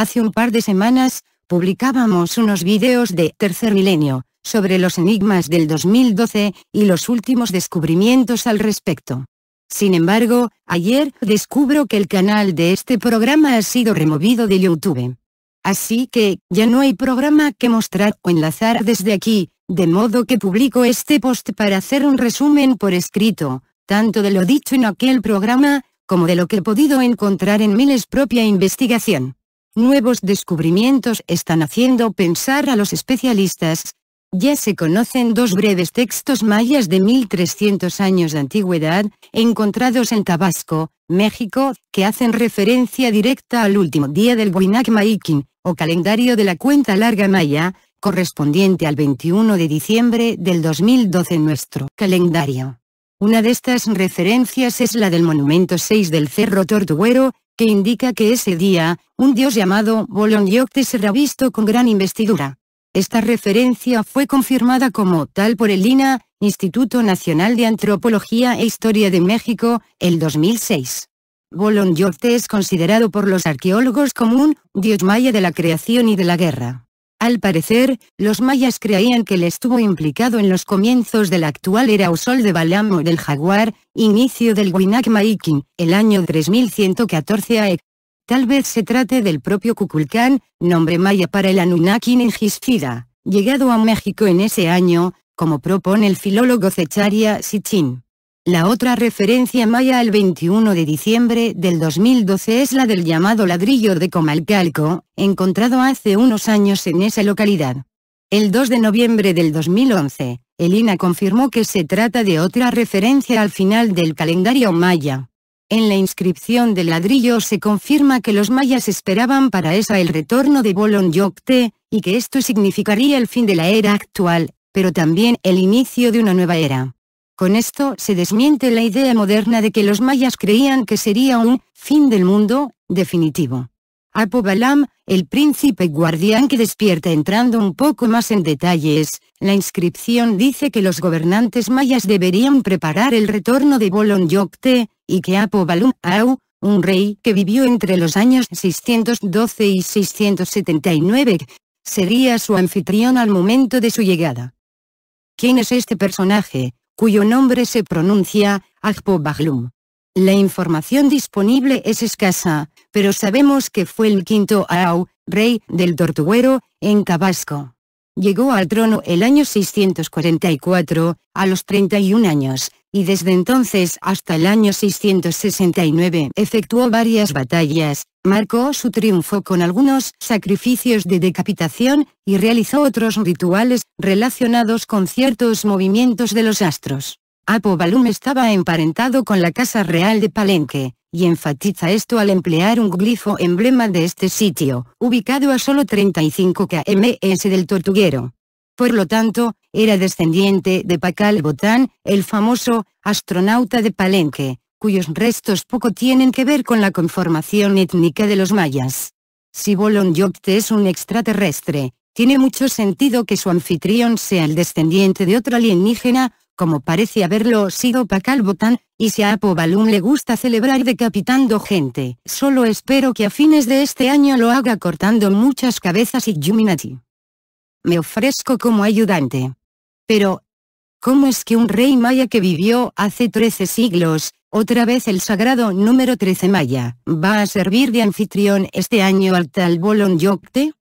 Hace un par de semanas, publicábamos unos vídeos de Tercer Milenio, sobre los enigmas del 2012, y los últimos descubrimientos al respecto. Sin embargo, ayer descubro que el canal de este programa ha sido removido de YouTube. Así que, ya no hay programa que mostrar o enlazar desde aquí, de modo que publico este post para hacer un resumen por escrito, tanto de lo dicho en aquel programa, como de lo que he podido encontrar en Miles propia investigación. Nuevos descubrimientos están haciendo pensar a los especialistas. Ya se conocen dos breves textos mayas de 1300 años de antigüedad, encontrados en Tabasco, México, que hacen referencia directa al último día del Guinac Maikin, o calendario de la cuenta larga maya, correspondiente al 21 de diciembre del 2012 en nuestro calendario. Una de estas referencias es la del monumento 6 del Cerro Tortuguero, que indica que ese día, un dios llamado Yocte será visto con gran investidura. Esta referencia fue confirmada como tal por el INA, Instituto Nacional de Antropología e Historia de México, el 2006. Yocte es considerado por los arqueólogos como un dios maya de la creación y de la guerra. Al parecer, los mayas creían que él estuvo implicado en los comienzos de la actual era Usol de Balam del Jaguar, inicio del Winak Maikin, el año 3114 AE. Tal vez se trate del propio Kukulcán, nombre maya para el en Ningisfida, llegado a México en ese año, como propone el filólogo Cecharia Sichin. La otra referencia maya al 21 de diciembre del 2012 es la del llamado ladrillo de Comalcalco, encontrado hace unos años en esa localidad. El 2 de noviembre del 2011, Elina confirmó que se trata de otra referencia al final del calendario maya. En la inscripción del ladrillo se confirma que los mayas esperaban para esa el retorno de Bolon Yocte, y que esto significaría el fin de la era actual, pero también el inicio de una nueva era. Con esto se desmiente la idea moderna de que los mayas creían que sería un fin del mundo, definitivo. Apo Balam, el príncipe guardián que despierta entrando un poco más en detalles, la inscripción dice que los gobernantes mayas deberían preparar el retorno de Bolon Yokte, y que Apo Balum Au, un rey que vivió entre los años 612 y 679, sería su anfitrión al momento de su llegada. ¿Quién es este personaje? cuyo nombre se pronuncia Agpo Baglum. La información disponible es escasa, pero sabemos que fue el quinto Aau, rey del Tortuguero, en Tabasco. Llegó al trono el año 644, a los 31 años, y desde entonces hasta el año 669 efectuó varias batallas, marcó su triunfo con algunos sacrificios de decapitación, y realizó otros rituales relacionados con ciertos movimientos de los astros. Apo Balum estaba emparentado con la Casa Real de Palenque, y enfatiza esto al emplear un glifo emblema de este sitio, ubicado a solo 35 kms del tortuguero. Por lo tanto, era descendiente de Pakal Botán, el famoso astronauta de Palenque, cuyos restos poco tienen que ver con la conformación étnica de los mayas. Si Bolon Yocte es un extraterrestre, tiene mucho sentido que su anfitrión sea el descendiente de otro alienígena, como parece haberlo sido Pakal Botán, y si a Apo le gusta celebrar decapitando gente. Solo espero que a fines de este año lo haga cortando muchas cabezas y Yuminati. Me ofrezco como ayudante. Pero, ¿cómo es que un rey maya que vivió hace 13 siglos, otra vez el sagrado número 13 Maya, ¿va a servir de anfitrión este año al tal Bolon Yocte?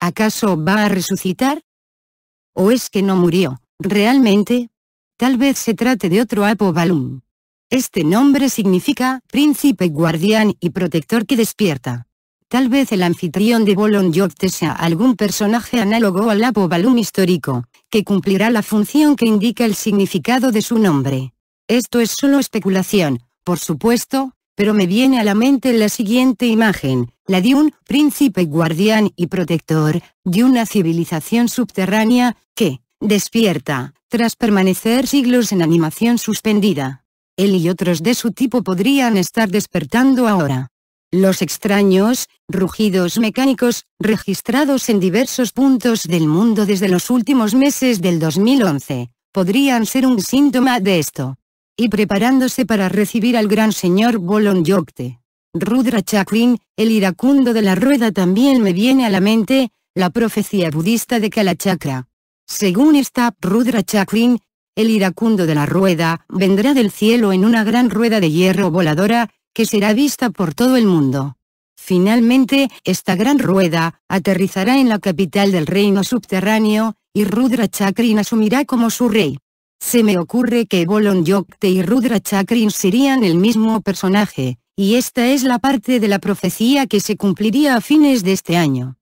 ¿Acaso va a resucitar? ¿O es que no murió, realmente? Tal vez se trate de otro Apo Este nombre significa príncipe guardián y protector que despierta. Tal vez el anfitrión de Bolon Yocte sea algún personaje análogo al Apo histórico, que cumplirá la función que indica el significado de su nombre. Esto es solo especulación, por supuesto, pero me viene a la mente la siguiente imagen, la de un príncipe guardián y protector, de una civilización subterránea, que, despierta, tras permanecer siglos en animación suspendida. Él y otros de su tipo podrían estar despertando ahora. Los extraños, rugidos mecánicos, registrados en diversos puntos del mundo desde los últimos meses del 2011, podrían ser un síntoma de esto y preparándose para recibir al gran señor Bolon Yokte. Rudra Chakrin, el iracundo de la rueda también me viene a la mente, la profecía budista de Kalachakra. Según esta, Rudra Chakrin, el iracundo de la rueda, vendrá del cielo en una gran rueda de hierro voladora, que será vista por todo el mundo. Finalmente, esta gran rueda, aterrizará en la capital del reino subterráneo, y Rudra Chakrin asumirá como su rey. Se me ocurre que Bolon Yokte y Rudra Chakrin serían el mismo personaje, y esta es la parte de la profecía que se cumpliría a fines de este año.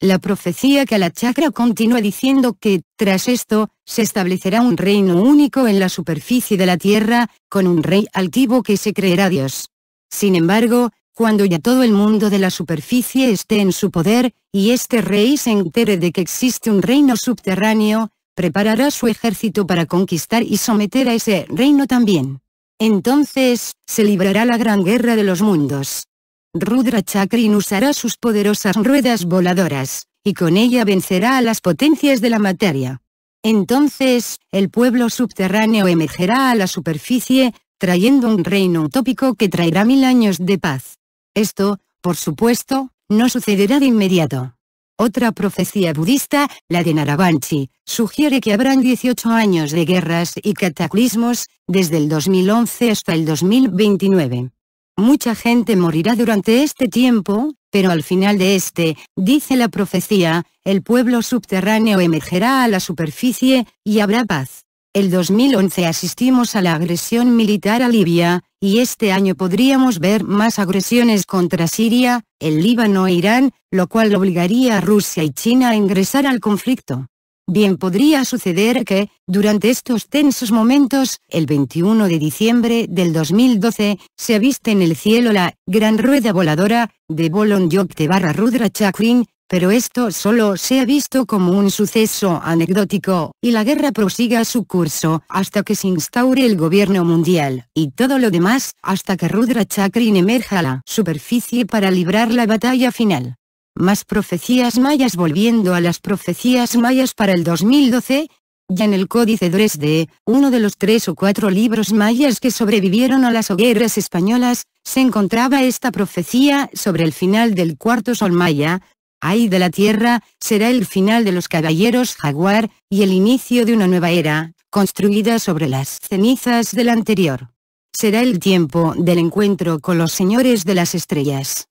La profecía que la chakra continúa diciendo que, tras esto, se establecerá un reino único en la superficie de la tierra, con un rey altivo que se creerá Dios. Sin embargo, cuando ya todo el mundo de la superficie esté en su poder, y este rey se entere de que existe un reino subterráneo, preparará su ejército para conquistar y someter a ese reino también. Entonces, se librará la gran guerra de los mundos. Rudra Chakrin usará sus poderosas ruedas voladoras, y con ella vencerá a las potencias de la materia. Entonces, el pueblo subterráneo emergerá a la superficie, trayendo un reino utópico que traerá mil años de paz. Esto, por supuesto, no sucederá de inmediato. Otra profecía budista, la de Narabanchi, sugiere que habrán 18 años de guerras y cataclismos, desde el 2011 hasta el 2029. Mucha gente morirá durante este tiempo, pero al final de este, dice la profecía, el pueblo subterráneo emergerá a la superficie, y habrá paz. El 2011 asistimos a la agresión militar a Libia, y este año podríamos ver más agresiones contra Siria, el Líbano e Irán, lo cual obligaría a Rusia y China a ingresar al conflicto. Bien podría suceder que, durante estos tensos momentos, el 21 de diciembre del 2012, se aviste en el cielo la «Gran Rueda Voladora», de Bolon barra Rudra Chakrin, pero esto solo se ha visto como un suceso anecdótico, y la guerra prosiga su curso hasta que se instaure el gobierno mundial, y todo lo demás hasta que Rudra Chakrin emerja a la superficie para librar la batalla final. Más profecías mayas Volviendo a las profecías mayas para el 2012, ya en el Códice Dresde, uno de los tres o cuatro libros mayas que sobrevivieron a las hogueras españolas, se encontraba esta profecía sobre el final del cuarto sol maya, ay de la tierra, será el final de los caballeros jaguar, y el inicio de una nueva era, construida sobre las cenizas del anterior. Será el tiempo del encuentro con los señores de las estrellas.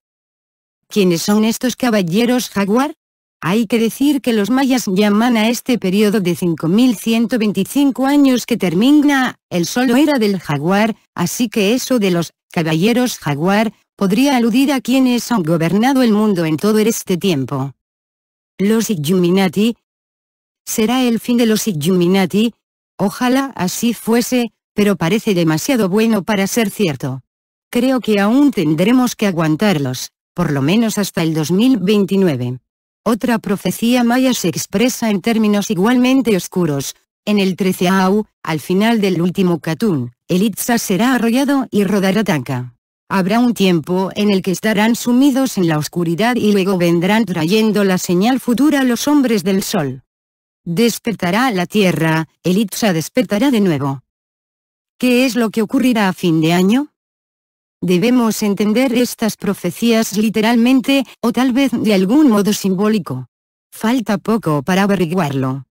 ¿Quiénes son estos caballeros jaguar? Hay que decir que los mayas llaman a este periodo de 5.125 años que termina, el solo era del jaguar, así que eso de los caballeros jaguar, podría aludir a quienes han gobernado el mundo en todo este tiempo. Los Illuminati. ¿Será el fin de los Illuminati? Ojalá así fuese, pero parece demasiado bueno para ser cierto. Creo que aún tendremos que aguantarlos, por lo menos hasta el 2029. Otra profecía maya se expresa en términos igualmente oscuros. En el 13 AU, al final del último Katun, el Itza será arrollado y rodará tanca. Habrá un tiempo en el que estarán sumidos en la oscuridad y luego vendrán trayendo la señal futura a los hombres del sol. Despertará la tierra, el Ipsa despertará de nuevo. ¿Qué es lo que ocurrirá a fin de año? Debemos entender estas profecías literalmente, o tal vez de algún modo simbólico. Falta poco para averiguarlo.